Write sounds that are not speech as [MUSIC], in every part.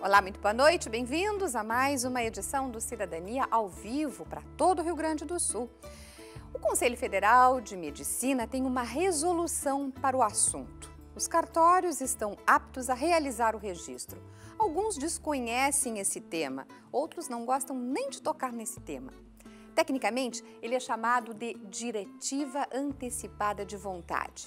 Olá, muito boa noite, bem-vindos a mais uma edição do Cidadania ao Vivo para todo o Rio Grande do Sul. O Conselho Federal de Medicina tem uma resolução para o assunto. Os cartórios estão aptos a realizar o registro. Alguns desconhecem esse tema, outros não gostam nem de tocar nesse tema. Tecnicamente, ele é chamado de Diretiva Antecipada de Vontade.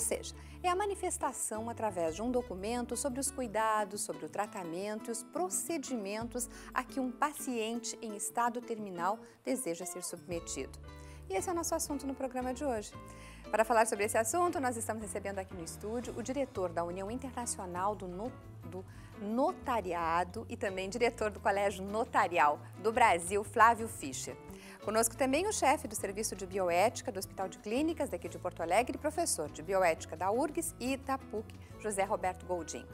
Ou seja, é a manifestação através de um documento sobre os cuidados, sobre o tratamento e os procedimentos a que um paciente em estado terminal deseja ser submetido. E esse é o nosso assunto no programa de hoje. Para falar sobre esse assunto, nós estamos recebendo aqui no estúdio o diretor da União Internacional do, no, do Notariado e também diretor do Colégio Notarial do Brasil, Flávio Fischer. Conosco também o chefe do Serviço de Bioética do Hospital de Clínicas daqui de Porto Alegre, professor de Bioética da URGS e da PUC, José Roberto Goldin.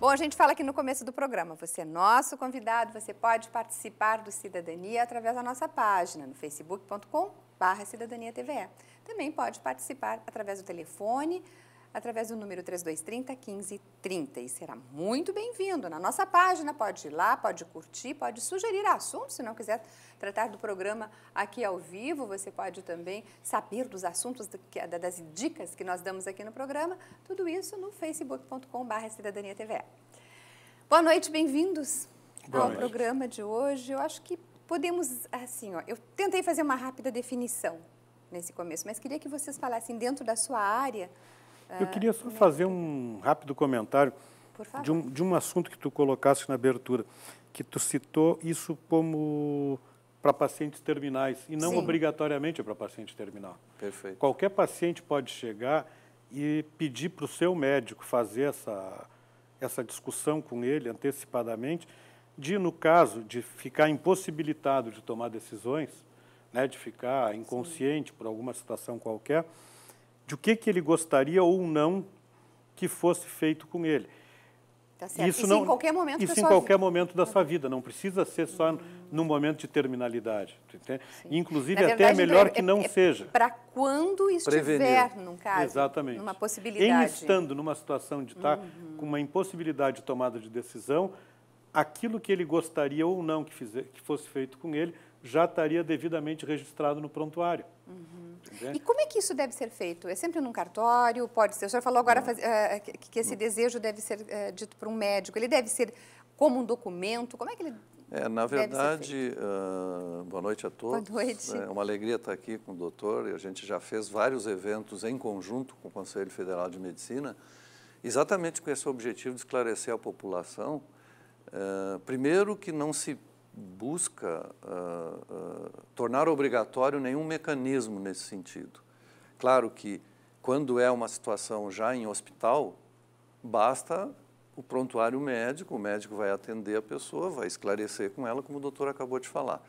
Bom, a gente fala aqui no começo do programa, você é nosso convidado, você pode participar do Cidadania através da nossa página no facebook.com Cidadania Também pode participar através do telefone através do número 3230 1530 e será muito bem-vindo na nossa página. Pode ir lá, pode curtir, pode sugerir assuntos, se não quiser tratar do programa aqui ao vivo, você pode também saber dos assuntos, das dicas que nós damos aqui no programa. Tudo isso no facebook.com.br Cidadania TV. Boa noite, bem-vindos ao noite. programa de hoje. Eu acho que podemos, assim, ó, eu tentei fazer uma rápida definição nesse começo, mas queria que vocês falassem dentro da sua área eu é, queria só fazer um rápido comentário de um, de um assunto que tu colocaste na abertura, que tu citou isso como para pacientes terminais e não Sim. obrigatoriamente para paciente terminal. Perfeito. Qualquer paciente pode chegar e pedir para o seu médico fazer essa, essa discussão com ele antecipadamente, de, no caso, de ficar impossibilitado de tomar decisões, né, de ficar inconsciente Sim. por alguma situação qualquer, de o que, que ele gostaria ou não que fosse feito com ele. Tá isso, isso não, em qualquer momento isso em qualquer vida. momento da sua uhum. vida, não precisa ser só uhum. num momento de terminalidade. Inclusive verdade, até é melhor que não é, é seja. Para quando estiver Prevenir. num caso, Exatamente. numa possibilidade. Em estando numa situação de estar tá uhum. com uma impossibilidade de tomada de decisão, aquilo que ele gostaria ou não que, fizer, que fosse feito com ele já estaria devidamente registrado no prontuário. Uhum. E como é que isso deve ser feito? É sempre num cartório? Pode ser? O senhor falou agora faz, uh, que, que, esse Não. desejo deve ser uh, dito por um médico. Ele deve ser como um documento? Como é que ele é, na verdade, uh, boa noite a todos. Boa noite. É uma alegria estar aqui com o doutor e a gente já fez vários eventos em conjunto com o Conselho Federal de Medicina, exatamente com esse objetivo de esclarecer a população, uh, primeiro que não se busca uh, uh, tornar obrigatório nenhum mecanismo nesse sentido. Claro que, quando é uma situação já em hospital, basta o prontuário médico, o médico vai atender a pessoa, vai esclarecer com ela, como o doutor acabou de falar.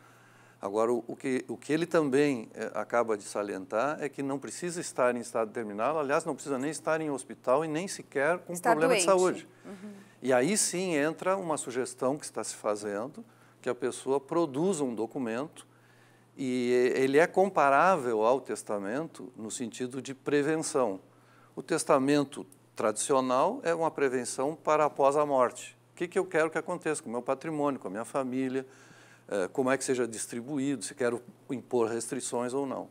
Agora, o, que, o que ele também eh, acaba de salientar é que não precisa estar em estado terminal, aliás, não precisa nem estar em hospital e nem sequer com problema doente. de saúde. Uhum. E aí sim entra uma sugestão que está se fazendo, que a pessoa produza um documento e ele é comparável ao testamento no sentido de prevenção. O testamento tradicional é uma prevenção para após a morte. O que, que eu quero que aconteça com o meu patrimônio, com a minha família, eh, como é que seja distribuído, se quero impor restrições ou não.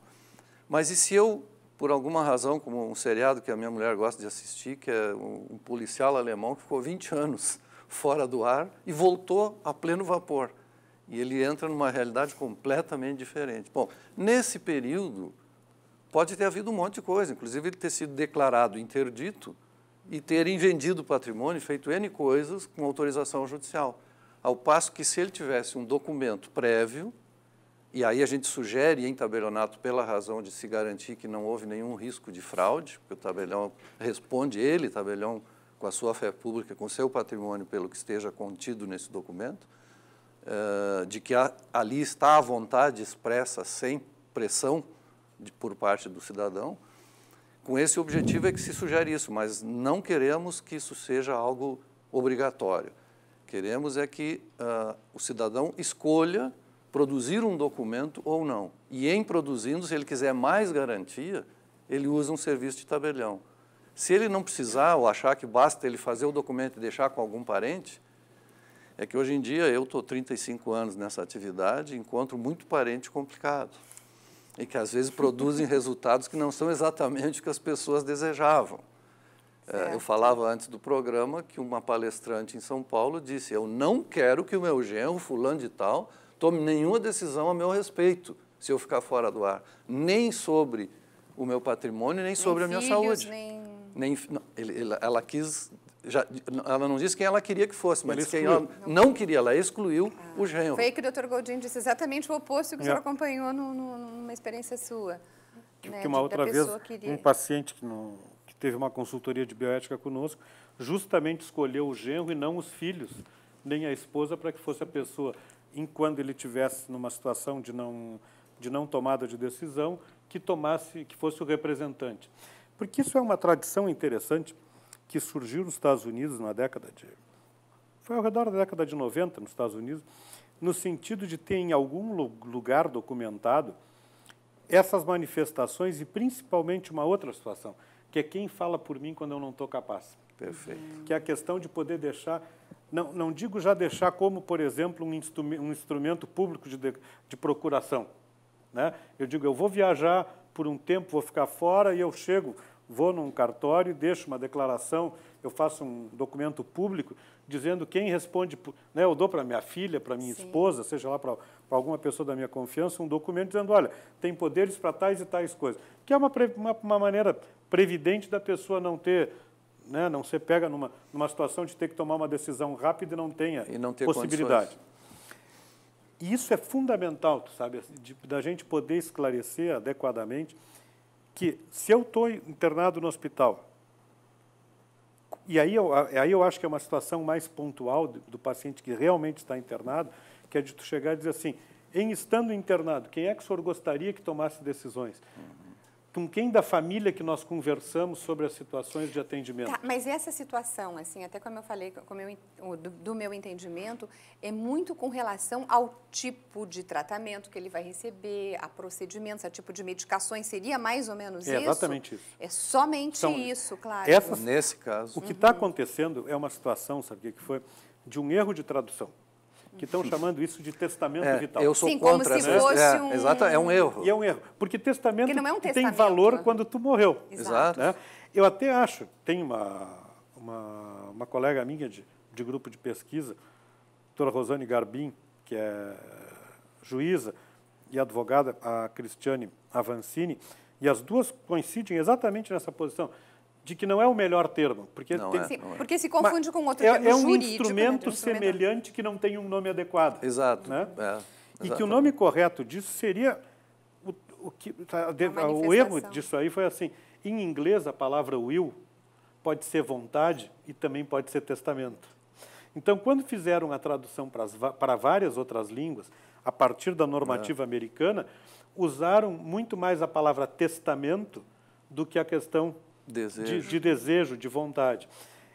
Mas e se eu, por alguma razão, como um seriado que a minha mulher gosta de assistir, que é um policial alemão que ficou 20 anos [LAUGHS] fora do ar e voltou a pleno vapor? E ele entra numa realidade completamente diferente. Bom, nesse período, pode ter havido um monte de coisa, inclusive ele ter sido declarado interdito e ter vendido patrimônio, feito N coisas com autorização judicial. Ao passo que, se ele tivesse um documento prévio, e aí a gente sugere em tabelionato pela razão de se garantir que não houve nenhum risco de fraude, porque o tabelião responde ele, tabelião, com a sua fé pública, com seu patrimônio, pelo que esteja contido nesse documento, eh, de que ali está a vontade expressa sem pressão de, por parte do cidadão, com esse objetivo é que se sugere isso, mas não queremos que isso seja algo obrigatório. Queremos é que uh, o cidadão escolha produzir um documento ou não. E em produzindo, se ele quiser mais garantia, ele usa um serviço de tabelião. Se ele não precisar ou achar que basta ele fazer o documento e deixar com algum parente, é que hoje em dia eu estou 35 anos nessa atividade e encontro muito parente complicado e que às vezes [LAUGHS] produzem resultados que não são exatamente o que as pessoas desejavam. É, eu falava antes do programa que uma palestrante em São Paulo disse: Eu não quero que o meu genro, fulano de tal, tome nenhuma decisão a meu respeito se eu ficar fora do ar, nem sobre o meu patrimônio, nem, nem sobre filhos, a minha saúde. Nem... Nem, não, ele, ela quis já, ela não disse quem ela queria que fosse, mas quem ela não queria, ela excluiu ah, os Foi aí que o Dr. Goldin disse exatamente o oposto que o senhor é. acompanhou no, no, numa experiência sua. Que, né, que uma outra vez, queria... um paciente que, no, que, teve uma consultoria de bioética conosco, justamente escolheu o genro e não os filhos, nem a esposa, para que fosse a pessoa, enquanto ele tivesse numa situação de não, de não tomada de decisão, que tomasse, que fosse o representante. Porque isso é uma tradição interessante, que surgiu nos Estados Unidos na década de. Foi ao redor da década de 90 nos Estados Unidos, no sentido de ter em algum lugar documentado essas manifestações e principalmente uma outra situação, que é quem fala por mim quando eu não estou capaz. Perfeito. Que é a questão de poder deixar, não, não digo já deixar como, por exemplo, um instrumento, um instrumento público de, de, de procuração. Né? Eu digo, eu vou viajar por um tempo, vou ficar fora e eu chego vou num cartório, deixo uma declaração, eu faço um documento público dizendo quem responde, né, eu dou para minha filha, para minha Sim. esposa, seja lá para alguma pessoa da minha confiança, um documento dizendo, olha, tem poderes para tais e tais coisas. Que é uma, uma, uma maneira previdente da pessoa não ter né, não se pega numa, numa situação de ter que tomar uma decisão rápida e não tenha e não possibilidade. Condições. E isso é fundamental, sabe, da gente poder esclarecer adequadamente que se eu estou internado no hospital, e aí eu, aí eu acho que é uma situação mais pontual do, do paciente que realmente está internado, que é de tu chegar e dizer assim, em estando internado, quem é que o senhor gostaria que tomasse decisões? com quem da família que nós conversamos sobre as situações de atendimento. Tá, mas essa situação, assim, até como eu falei, como eu, do, do, meu entendimento, é muito com relação ao tipo de tratamento que ele vai receber, a procedimentos, a tipo de medicações, seria mais ou menos é, isso? Exatamente isso. É somente isso, claro. Essas, Nesse caso. O que está uhum. acontecendo é uma situação, sabe o que foi? De um erro de tradução que estão chamando isso de testamento é, vital. Eu sou Sim, contra, como se né? fosse é, um... Exato, é um erro. E é um erro, porque testamento, porque não é um testamento tem valor né? quando tu morreu. Exato. Né? Eu até acho, tem uma, uma, uma colega minha de, de grupo de pesquisa, doutora Rosane Garbim, que é juíza e advogada, a Cristiane Avancini, e as duas coincidem exatamente nessa posição de que não é o melhor termo, porque não tem... é, não é. porque é. se confunde Mas com outro é, termo é, um jurídico, né, instrumento né? semelhante que não tem um nome adequado. Exato. Né? É, e que o nome correto disso seria o, o que tá, o erro disso aí foi assim. Em inglês a palavra will pode ser vontade e também pode ser testamento. Então quando fizeram a tradução para, as, para várias outras línguas a partir da normativa é. americana usaram muito mais a palavra testamento do que a questão desejo. De, de, desejo, de vontade.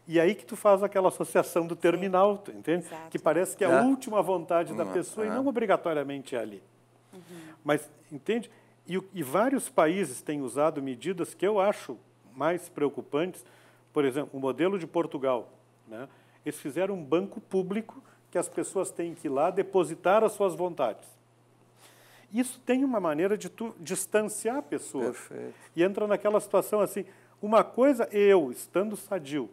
E aí que tu faz aquela associação do terminal, tu entende? Exato. Que parece que é a é. última vontade da pessoa e é. não obrigatoriamente é ali. Uhum. Mas, entende? E, e vários países têm usado medidas que eu acho mais preocupantes. Por exemplo, o modelo de Portugal. Né? Eles fizeram um banco público que as pessoas têm que ir lá depositar as suas vontades. Isso tem uma maneira de tu distanciar a pessoa. Perfeito. E entra naquela situação assim, uma coisa eu, estando sadio,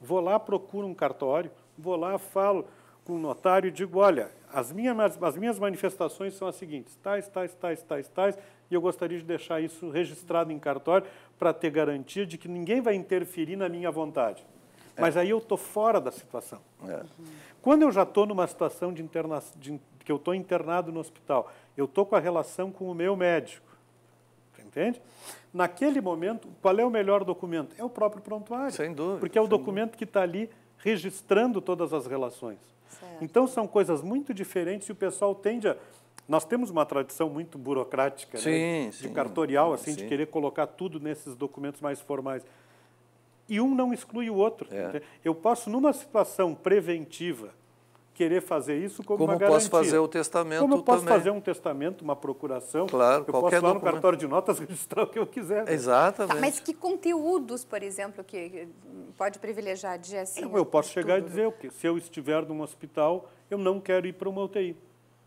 vou lá, procuro um cartório, vou lá, falo com o notário e digo, olha, as minhas, as minhas manifestações são as seguintes, tais, tais, tais, tais, tais, e eu gostaria de deixar isso registrado em cartório para ter garantia de que ninguém vai interferir na minha vontade. É. Mas aí eu estou fora da situação. É. Quando eu já estou numa situação de, interna... de que eu estou internado no hospital, eu estou com a relação com o meu médico, Entende? Naquele momento, qual é o melhor documento? É o próprio prontuário. Sem dúvida. Porque é o documento dúvida. que está ali registrando todas as relações. Certo. Então, são coisas muito diferentes e o pessoal tende a. Nós temos uma tradição muito burocrática, sim, né? sim, de cartorial, assim, sim. de querer colocar tudo nesses documentos mais formais. E um não exclui o outro. É. Eu posso, numa situação preventiva, querer fazer isso como, como uma garantia. Como posso fazer o testamento como eu posso também. fazer um testamento, uma procuração. Claro, eu qualquer posso lá no cartório de notas [LAUGHS] registrar o que eu quiser. Né? Exatamente. Tá, mas que conteúdos, por exemplo, que pode privilegiar de assim? Eu, eu posso tudo. chegar e dizer que se eu estiver num hospital, eu não quero ir para uma UTI.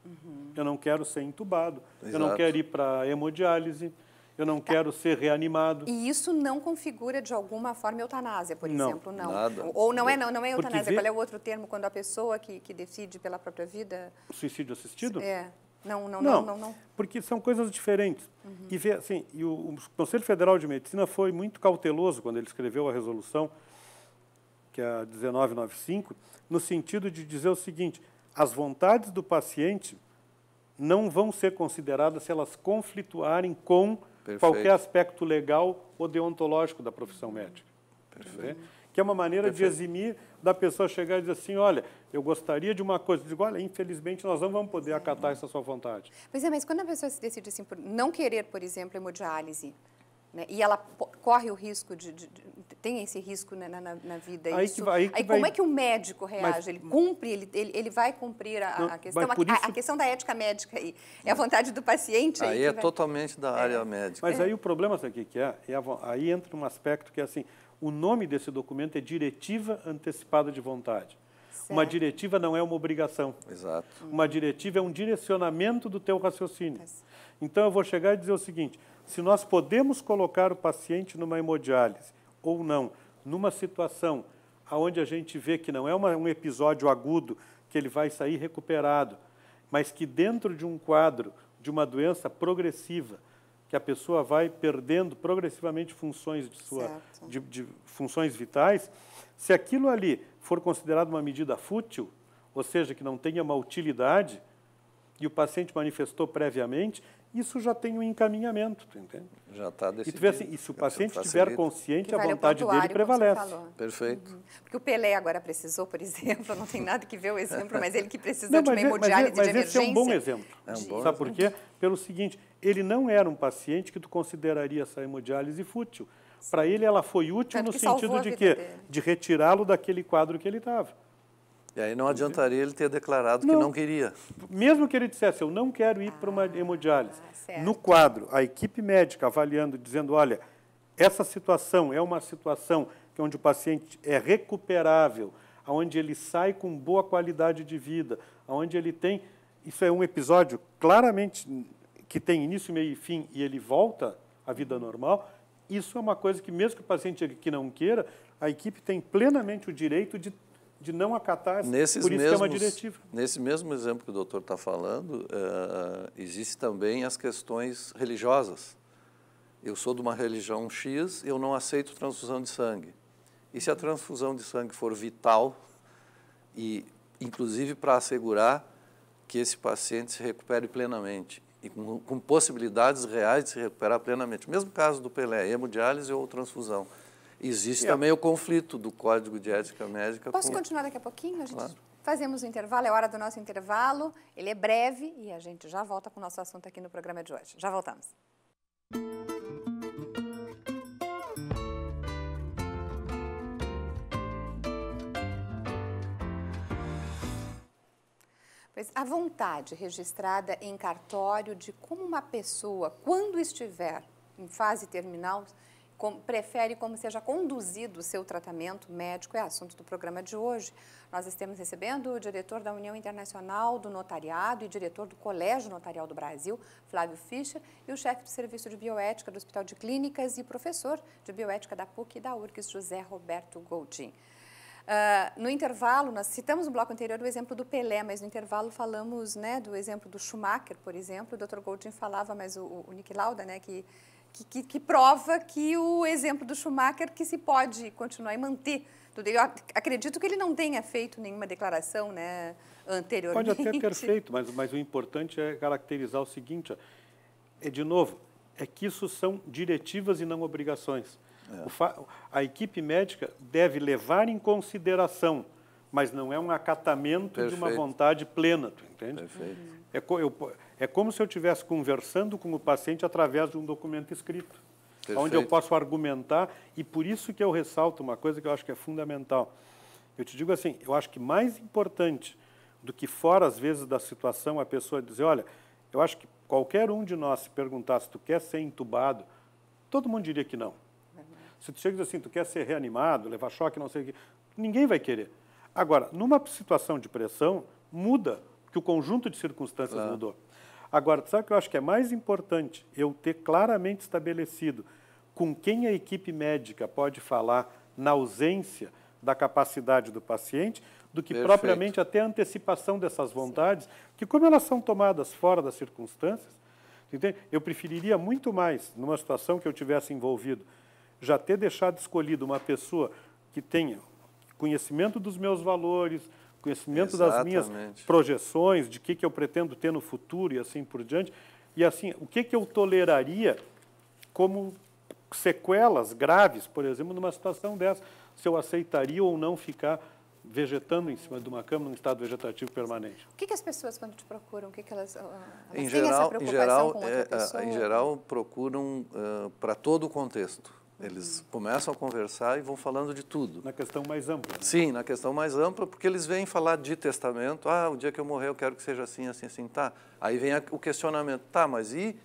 Uhum. Eu não quero ser entubado. Exato. Eu não quero ir para hemodiálise eu não quero ser reanimado. E isso não configura de alguma forma eutanásia, por não. exemplo, não. Nada. Ou não é não, não é eutanásia, vê... qual é o outro termo quando a pessoa que, que decide pela própria vida? Suicídio assistido? É. Não, não, não, não, não Porque são coisas diferentes. Uhum. E, vê, assim, e o, o Conselho Federal de Medicina foi muito cauteloso quando ele escreveu a resolução, que é a 1995, no sentido de dizer o seguinte: as vontades do paciente não vão ser consideradas se elas conflituarem com Perfeito. qualquer aspecto legal ou deontológico da profissão médica. Perfeito. Né? Que é uma maneira Perfeito. de eximir da pessoa chegar e dizer assim, olha, eu gostaria de uma coisa. Eu digo, olha, infelizmente nós não vamos poder Sim. acatar essa sua vontade. Pois é, mas quando a pessoa se decide assim, por não querer, por exemplo, hemodiálise, né, e ela corre o risco de, de tem esse risco né, na, na, na vida. Aí, isso, que, aí, que aí vai... como é que o médico reage? Mas, ele cumpre, ele, ele, ele, vai cumprir a, não, a questão. isso... a, questão da ética médica aí. É a vontade do paciente. Aí, aí é vai... totalmente da é. área é. médica. Mas é. aí o problema, sabe o que é? é a, aí entra um aspecto que é assim, o nome desse documento é Diretiva Antecipada de Vontade. Certo. Uma diretiva não é uma obrigação. Exato. Hum. Uma diretiva é um direcionamento do teu raciocínio. Tá então eu vou chegar e dizer o seguinte: se nós podemos colocar o paciente numa hemodiálise ou não, numa situação onde a gente vê que não é uma, um episódio agudo, que ele vai sair recuperado, mas que dentro de um quadro de uma doença progressiva, que a pessoa vai perdendo progressivamente funções de sua de, de, funções vitais, se aquilo ali for considerado uma medida fútil, ou seja, que não tenha uma utilidade, e o paciente manifestou previamente, isso já tem um encaminhamento, tu entende? Já está decidido. E, assim, e se o paciente estiver consciente, a vontade dele prevalece. Perfeito. Uhum. Porque o Pelé agora precisou, por [LAUGHS] exemplo, não tem nada que ver o exemplo, mas ele que precisou não, de uma é- hemodiálise mas, é- mas de emergência. Mas esse é um bom exemplo. É um bom Sabe por quê? Pelo seguinte, ele não era um paciente que tu consideraria essa hemodiálise fútil. Para ele, ela foi útil Tanto no sentido de quê? Dele. De retirá-lo daquele quadro que ele estava. E aí não adiantaria ele ter declarado não, que não queria. Mesmo que ele dissesse, eu não quero ir ah, para uma hemodiálise. Ah, no quadro, a equipe médica avaliando, dizendo, olha, essa situação é uma situação que é onde o paciente é recuperável, onde ele sai com boa qualidade de vida, onde ele tem... Isso é um episódio claramente que tem início, meio e fim, e ele volta à vida normal. Isso é uma coisa que, mesmo que o paciente que não queira, a equipe tem plenamente o direito de de não acatar Nesses por isso mesmos, que é uma diretiva. Nesse mesmo exemplo que o doutor está falando, uh, existe também as questões religiosas. Eu sou de uma religião X, eu não aceito transfusão de sangue. E se a transfusão de sangue for vital, e inclusive para assegurar que esse paciente se recupere plenamente e com, com possibilidades reais de se recuperar plenamente. Mesmo caso do Pelé, hemodiálise ou transfusão. Existe yeah. também o conflito do Código de Ética Médica. Posso com... continuar daqui a pouquinho? A gente claro. fazemos o intervalo, é hora do nosso intervalo. Ele é breve e a gente já volta com o nosso assunto aqui no programa de hoje. Já voltamos. Pois a vontade registrada em cartório de como uma pessoa, quando estiver em fase terminal, como, prefere como seja conduzido o seu tratamento médico, é assunto do programa de hoje. Nós estamos recebendo o diretor da União Internacional do Notariado e diretor do Colégio Notarial do Brasil, Flávio Fischer, e o chefe do Serviço de Bioética do Hospital de Clínicas e professor de Bioética da PUC e da URGS, José Roberto Goldin. Uh, no intervalo, nós citamos no bloco anterior o exemplo do Pelé, mas no intervalo falamos né, do exemplo do Schumacher, por exemplo. O Dr. Goldin falava, mas o, o Nick Lauda, né, que que, que, que, prova que o exemplo do Schumacher que se pode continuar e manter. Eu acredito que ele não tenha feito nenhuma declaração né, anteriormente. Pode até ter [LAUGHS] feito, mas, mas o importante é caracterizar o seguinte, ó, é de novo, é que isso são diretivas e não obrigações. É. A equipe médica deve levar em consideração, mas não é um acatamento Perfeito. de uma vontade plena, tu entende? Perfeito. É, co eu, é como se eu estivesse conversando com o paciente através de um documento escrito, Perfeito. onde eu posso argumentar, e por isso que eu ressalto uma coisa que eu acho que é fundamental. Eu te digo assim, eu acho que mais importante do que fora, às vezes, da situação, a pessoa dizer, olha, eu acho que qualquer um de nós se perguntasse, tu quer ser entubado, todo mundo diria que não. Se tu chega e diz assim, tu quer ser reanimado, levar choque, não sei o quê, ninguém vai querer. Agora, numa situação de pressão, muda que o conjunto de circunstâncias ah. mudou. Agora, sabe o que eu acho que é mais importante? Eu ter claramente estabelecido com quem a equipe médica pode falar na ausência da capacidade do paciente, do que Perfeito. propriamente até a antecipação dessas vontades, Sim. que como elas são tomadas fora das circunstâncias, entende? eu preferiria muito mais, numa situação que eu tivesse envolvido, já ter deixado escolhido uma pessoa que tenha conhecimento dos meus valores, conhecimento Exatamente. das minhas projeções, de que, que eu pretendo ter no futuro e assim por diante. E assim, o que, que eu toleraria como sequelas graves, por exemplo, numa situação dessa, se eu aceitaria ou não ficar vegetando em cima de uma cama num estado vegetativo permanente. O que, que as pessoas quando te procuram, o que, que elas, elas em geral, essa em geral, Em é, geral, procuram uh, ah, para todo o contexto eles uhum. começam a conversar e vão falando de tudo. Na questão mais ampla. Né? Sim, na questão mais ampla, porque eles vêm falar de testamento. Ah, o dia que eu morrer eu quero que seja assim, assim, assim, tá. Aí vem o questionamento, tá, mas e,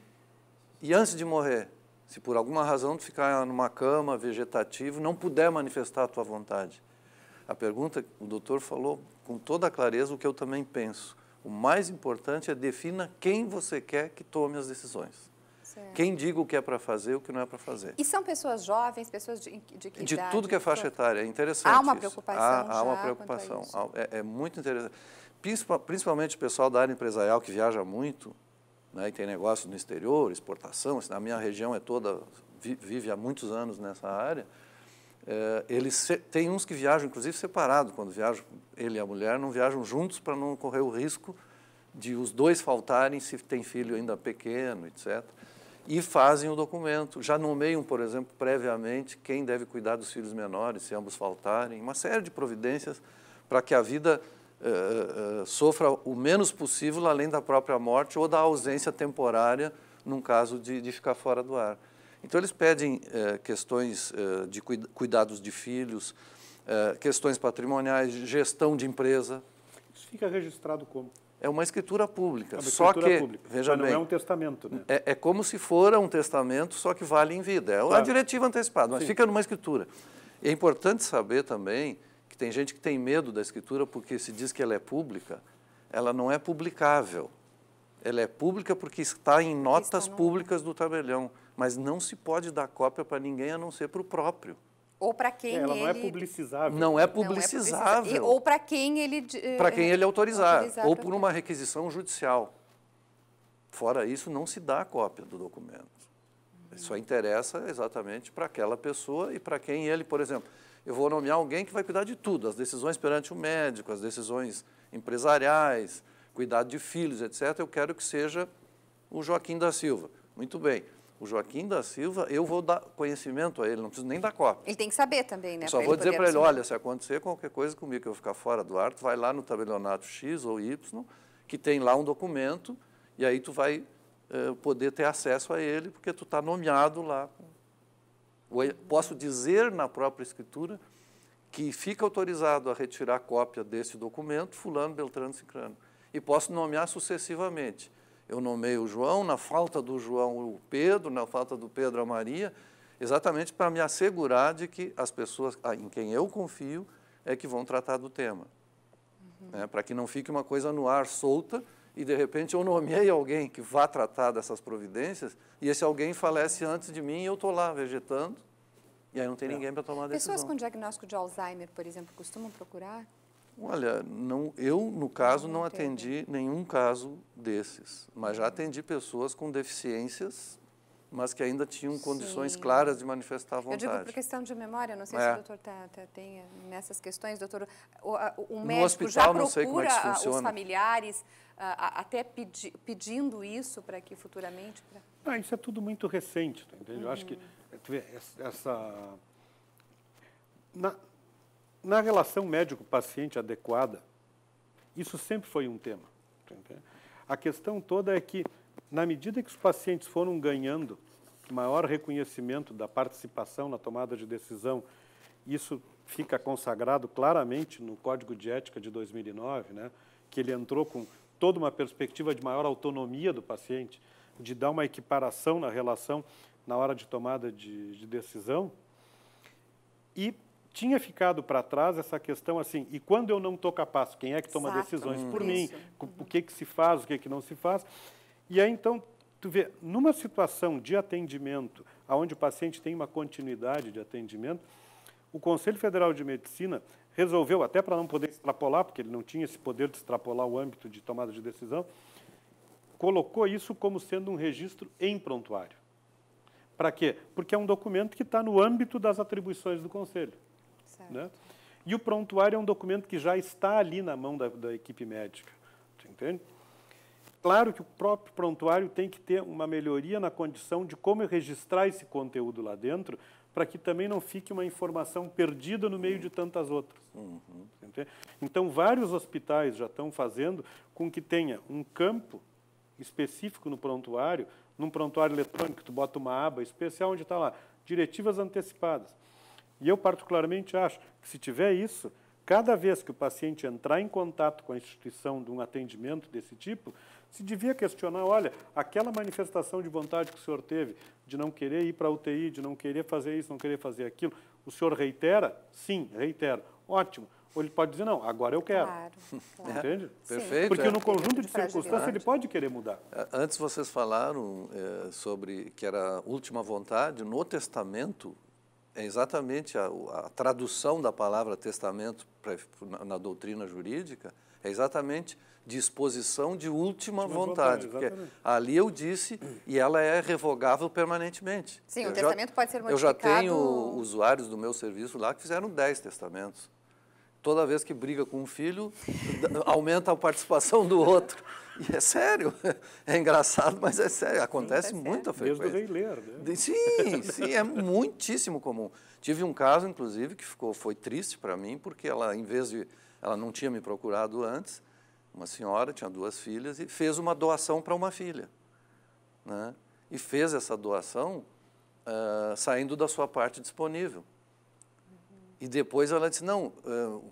e antes de morrer? Se por alguma razão tu ficar numa cama vegetativo, não puder manifestar a tua vontade. A pergunta, o doutor falou com toda a clareza o que eu também penso. O mais importante é defina quem você quer que tome as decisões. Certo. É. Quem diga o que é para fazer o que não é para fazer. E são pessoas jovens, pessoas de, de que De idade, tudo que é faixa etária, é interessante Há uma isso. preocupação Há, há uma preocupação, é, é, muito interessante. Principalmente o pessoal da área empresarial que viaja muito, né, e tem negócio no exterior, exportação, na minha região é toda, vive há muitos anos nessa área, é, eles tem uns que viajam, inclusive, separado, quando viajam, ele e a mulher não viajam juntos para não correr o risco de os dois faltarem se tem filho ainda pequeno, etc e fazem o documento. Já nomeiam, por exemplo, previamente quem deve cuidar dos filhos menores, se ambos faltarem, uma série de providências para que a vida eh, eh, eh sofra o menos possível além da própria morte ou da ausência temporária num caso de, de ficar fora do ar. Então, eles pedem eh, questões eh, de cuidados de filhos, eh, questões patrimoniais, gestão de empresa. Isso fica registrado como? É uma escritura pública. É uma escritura só que, pública. veja Mas bem. Não é um testamento, né? É, é, como se fosse um testamento, só que vale em vida. É claro. a diretiva antecipada, mas Sim. fica numa escritura. É importante saber também que tem gente que tem medo da escritura porque se diz que ela é pública, ela não é publicável. Ela é pública porque está em notas públicas do tabelião, mas não se pode dar cópia para ninguém a não ser para o próprio. Ou para quem é, Ela ele... não é publicizável. Não é publicizável. Não é publicizável. ou para quem ele... Eh, para quem ele autorizar, é autorizar ou por uma requisição judicial. Fora isso, não se dá cópia do documento. Uhum. Só interessa exatamente para aquela pessoa e para quem ele, por exemplo, eu vou nomear alguém que vai cuidar de tudo, as decisões perante o médico, as decisões empresariais, cuidado de filhos, etc. Eu quero que seja o Joaquim da Silva. Muito bem. O Joaquim da Silva, eu vou dar conhecimento a ele, não preciso nem dar cópia. Ele tem que saber também, né? Eu só vou dizer para ele, olha, se acontecer qualquer coisa comigo que eu ficar fora do ar, tu vai lá no tabelionato X ou Y, que tem lá um documento, e aí tu vai eh, poder ter acesso a ele, porque tu está nomeado lá. Posso dizer na própria escritura que fica autorizado a retirar cópia desse documento, fulano, beltrano, cicrano. E posso nomear sucessivamente eu nomeio o João, na falta do João, o Pedro, na falta do Pedro, a Maria, exatamente para me assegurar de que as pessoas ah, em quem eu confio é que vão tratar do tema. Uhum. Né, para que não fique uma coisa no ar solta e, de repente, eu nomeei alguém que vá tratar dessas providências e esse alguém falece antes de mim e eu estou lá vegetando e aí não tem é. ninguém para tomar a decisão. Pessoas com diagnóstico de Alzheimer, por exemplo, costumam procurar? Olha, não, eu, no caso, não atendi nenhum caso desses, mas já atendi pessoas com deficiências, mas que ainda tinham condições Sim. claras de manifestar a vontade. Eu digo por questão de memória, não sei é. se o doutor tá, tá, tem eh, nessas questões, doutor, o, o médico hospital, já é procura é os familiares, até pedi, pedindo isso para que futuramente... Pra... Ah, isso é tudo muito recente, tá, entende? Uhum. Eu acho que uhum. essa... Na, na relação médico-paciente adequada, isso sempre foi um tema. A questão toda é que, na medida que os pacientes foram ganhando maior reconhecimento da participação na tomada de decisão, isso fica consagrado claramente no Código de Ética de 2009, né, que ele entrou com toda uma perspectiva de maior autonomia do paciente, de dar uma equiparação na relação na hora de tomada de, de decisão. E tinha ficado para trás essa questão assim, e quando eu não estou capaz, quem é que toma Exato, decisões hum. por isso. mim? Uhum. O que, que se faz, o que, que não se faz? E aí, então, tu vê, numa situação de atendimento, onde o paciente tem uma continuidade de atendimento, o Conselho Federal de Medicina resolveu, até para não poder extrapolar, porque ele não tinha esse poder de extrapolar o âmbito de tomada de decisão, colocou isso como sendo um registro em prontuário. Para quê? Porque é um documento que está no âmbito das atribuições do Conselho. Certo. Né? E o prontuário é um documento que já está ali na mão da, da equipe médica. entende? Claro que o próprio prontuário tem que ter uma melhoria na condição de como registrar esse conteúdo lá dentro, para que também não fique uma informação perdida no meio uhum. de tantas outras. Uhum. Então, vários hospitais já estão fazendo com que tenha um campo específico no prontuário, num prontuário eletrônico, tu bota uma aba especial onde está lá, diretivas antecipadas. E eu, particularmente, acho que se tiver isso, cada vez que o paciente entrar em contato com a instituição de um atendimento desse tipo, se devia questionar, olha, aquela manifestação de vontade que o senhor teve de não querer ir para a UTI, de não querer fazer isso, não querer fazer aquilo, o senhor reitera? Sim, reitera. Ótimo. Ou ele pode dizer, não, agora eu quero. Claro, claro. Entende? É, perfeito. Porque é. no conjunto de circunstâncias ele pode querer mudar. É, antes vocês falaram é, sobre que era a última vontade. No testamento, é exatamente a, a tradução da palavra testamento pra, na, doutrina jurídica é exatamente disposição de última, última vontade, vontade, porque ali eu disse e ela é revogável permanentemente. Sim, eu o já, testamento pode ser modificado. Eu já tenho usuários do meu serviço lá que fizeram 10 testamentos. Toda vez que briga com um filho, [LAUGHS] aumenta a participação do outro. E é sério, [LAUGHS] é engraçado, mas é sério, tá acontece sim, é muita sério. frequência. Desde o veileiro, né? Sim, sim, é muitíssimo comum. Tive um caso, inclusive, que ficou, foi triste para mim, porque ela, em vez de, ela não tinha me procurado antes, uma senhora, tinha duas filhas, e fez uma doação para uma filha. Né? E fez essa doação uh, saindo da sua parte disponível. Uhum. E depois ela disse, não, uh,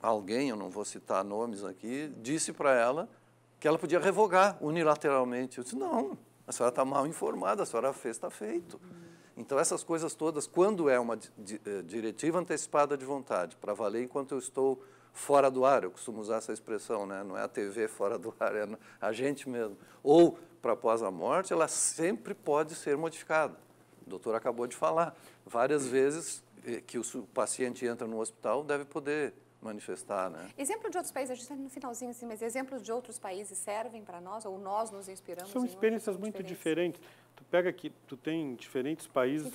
alguém, eu não vou citar nomes aqui, disse para ela que ela podia revogar unilateralmente. Eu disse, não, a senhora está mal informada, a senhora fez, está feito. Então, essas coisas todas, quando é uma di eh, diretiva antecipada de vontade, para valer enquanto eu estou fora do ar, eu costumo usar essa expressão, né? não é a TV [LAUGHS] fora do ar, é a gente mesmo, ou para após a morte, ela sempre pode ser modificada. O doutor acabou de falar, várias vezes eh, que o paciente entra no hospital deve poder manifestar, né? Exemplo de outros países, a gente está no finalzinho assim, mas exemplos de outros países servem para nós ou nós nos inspiramos? São experiências muito diferentes. diferentes. Tu pega que tu tem diferentes países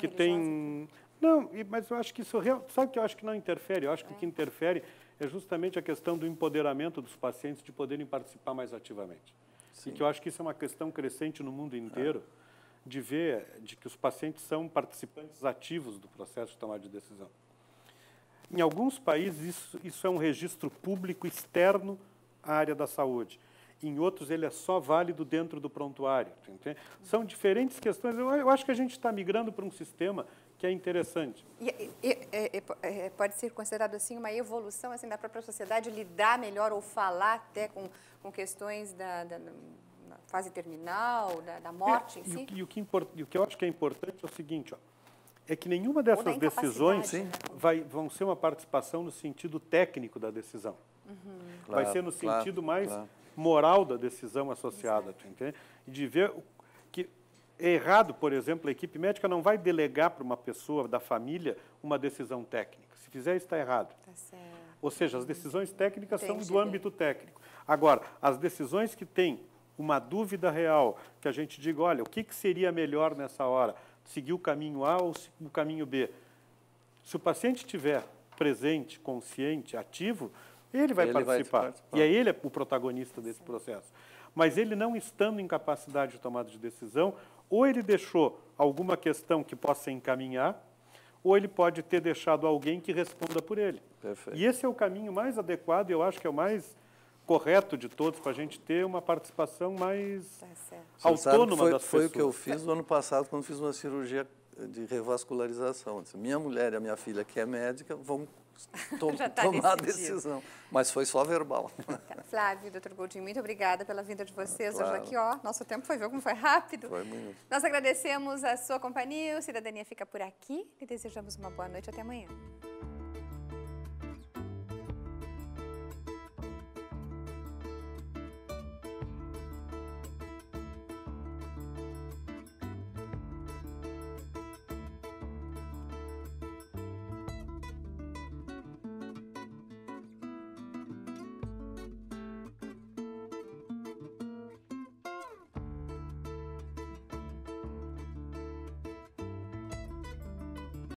que tem com, que não, mas eu acho que isso real, sabe que eu acho que não interfere. Eu acho é. que o que é. interfere é justamente a questão do empoderamento dos pacientes de poderem participar mais ativamente. Sim. E que eu acho que isso é uma questão crescente no mundo inteiro. É. de ver de que os pacientes são participantes ativos do processo de tomada de decisão. Em alguns países, isso, isso é um registro público externo à área da saúde. Em outros, ele é só válido dentro do prontuário. Entende? São diferentes questões. Eu, eu acho que a gente está migrando para um sistema que é interessante. E, e, e, é, pode ser considerado assim uma evolução assim da própria sociedade lidar melhor ou falar até com, com questões da, da, da fase terminal, da, da morte é, em si. o que import, e o que eu acho que é importante é o seguinte: ó, é que nenhuma dessas decisões né? vai, vão ser uma participação no sentido técnico da decisão. Uhum. Claro, vai ser no claro, sentido mais claro. moral da decisão associada, tu entende? E de ver que é errado, por exemplo, a equipe médica não vai delegar para uma pessoa da família uma decisão técnica. Se fizer, está errado. Tá Ou seja, as decisões uhum. técnicas Entendi. são do âmbito técnico. Agora, as decisões que têm uma dúvida real, que a gente diga, olha, o que, que seria melhor nessa hora? seguir o caminho A ou o caminho B. Se o paciente estiver presente, consciente, ativo, ele vai, ele participar. vai participar. E é ele o protagonista desse processo. Mas ele não estando em capacidade de tomada de decisão, ou ele deixou alguma questão que possa encaminhar, ou ele pode ter deixado alguém que responda por ele. Perfeito. E esse é o caminho mais adequado, eu acho que é o mais correto de todos para a gente ter uma participação mais tá autônoma foi, das pessoas. Foi o que eu fiz no ano passado quando fiz uma cirurgia de revascularização. Disse, minha mulher e a minha filha, que é médica, vão [LAUGHS] to tá tomar a decisão. Mas foi só verbal. Tá. Flávio, doutor Goldinho, muito obrigada pela vinda de vocês claro. hoje aqui. Ó, nosso tempo foi, viu como foi rápido? Foi muito. Nós agradecemos a sua companhia, o Cidadania fica por aqui e desejamos uma boa noite. Até amanhã.